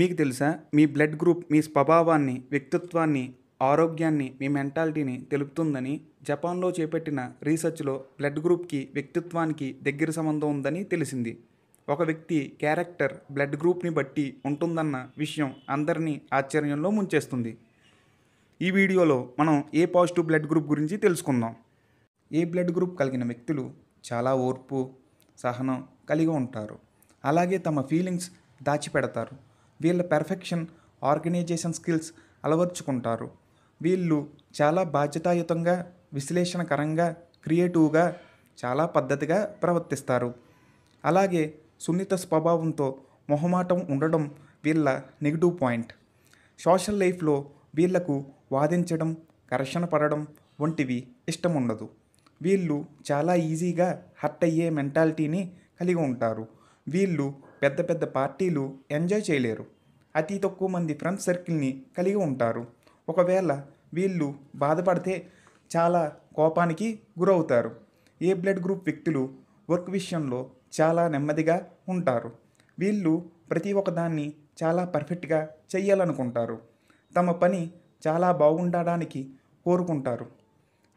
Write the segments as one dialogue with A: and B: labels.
A: మీకు తెలుసా మీ blood group మీ స్వభావాన్ని వ్యక్తిత్వాన్ని ఆరోగ్యాన్ని మీ మెంటాలిటీని తెలుపుతుందని జపాన్లో చేపట్టిన రీసెర్చ్లో బ్లడ్ గ్రూప్కి వ్యక్తిత్వానికి దగ్గర సంబంధం ఉందని తెలిసింది ఒక వ్యక్తి క్యారెక్టర్ బ్లడ్ గ్రూప్ని బట్టి ఉంటుందన్న విషయం అందరినీ ఆశ్చర్యంలో ముంచేస్తుంది ఈ వీడియోలో మనం ఏ పాజిటివ్ బ్లడ్ గ్రూప్ గురించి తెలుసుకుందాం ఏ బ్లడ్ గ్రూప్ కలిగిన వ్యక్తులు చాలా ఓర్పు సహనం కలిగి ఉంటారు అలాగే తమ ఫీలింగ్స్ దాచిపెడతారు వీళ్ళ పెర్ఫెక్షన్ ఆర్గనైజేషన్ స్కిల్స్ అలవర్చుకుంటారు వీళ్ళు చాలా బాధ్యతాయుతంగా విశ్లేషణకరంగా క్రియేటివ్గా చాలా పద్ధతిగా ప్రవర్తిస్తారు అలాగే సున్నిత స్వభావంతో మొహమాటం ఉండడం వీళ్ళ నెగిటివ్ పాయింట్ సోషల్ లైఫ్లో వీళ్లకు వాదించడం కర్షణ పడడం వంటివి ఇష్టం ఉండదు వీళ్ళు చాలా ఈజీగా హర్ట్ అయ్యే మెంటాలిటీని కలిగి ఉంటారు వీళ్ళు పెద్ద పెద్ద పార్టీలు ఎంజాయ్ చేయలేరు అతి తక్కువ మంది ఫ్రెండ్స్ సర్కిల్ని కలిగి ఉంటారు ఒకవేళ వీళ్ళు బాధపడితే చాలా కోపానికి గురవుతారు ఏ బ్లడ్ గ్రూప్ వ్యక్తులు వర్క్ విషయంలో చాలా నెమ్మదిగా ఉంటారు వీళ్ళు ప్రతి ఒక్కదాన్ని చాలా పర్ఫెక్ట్గా చెయ్యాలనుకుంటారు తమ పని చాలా బాగుండడానికి కోరుకుంటారు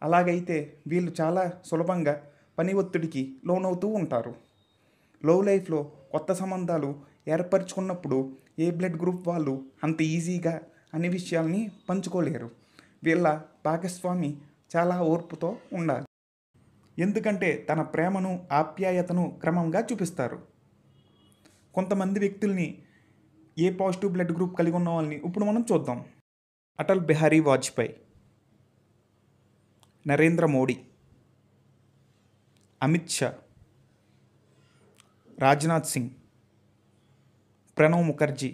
A: అలాగైతే వీళ్ళు చాలా సులభంగా పని ఒత్తిడికి లోనవుతూ ఉంటారు లవ్ లైఫ్లో కొత్త సంబంధాలు ఏర్పరచుకున్నప్పుడు ఏ బ్లడ్ గ్రూప్ వాళ్ళు అంత ఈజీగా అన్ని విషయాల్ని పంచుకోలేరు వీళ్ళ భాగస్వామి చాలా ఓర్పుతో ఉండాలి ఎందుకంటే తన ప్రేమను ఆప్యాయతను క్రమంగా చూపిస్తారు కొంతమంది వ్యక్తుల్ని ఏ పాజిటివ్ బ్లడ్ గ్రూప్ కలిగి ఉన్న వాళ్ళని ఇప్పుడు మనం చూద్దాం Atal Bihari Vajpayee Narendra Modi Amit Shah Rajnath Singh Pranab Mukherjee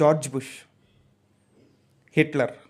A: George Bush Hitler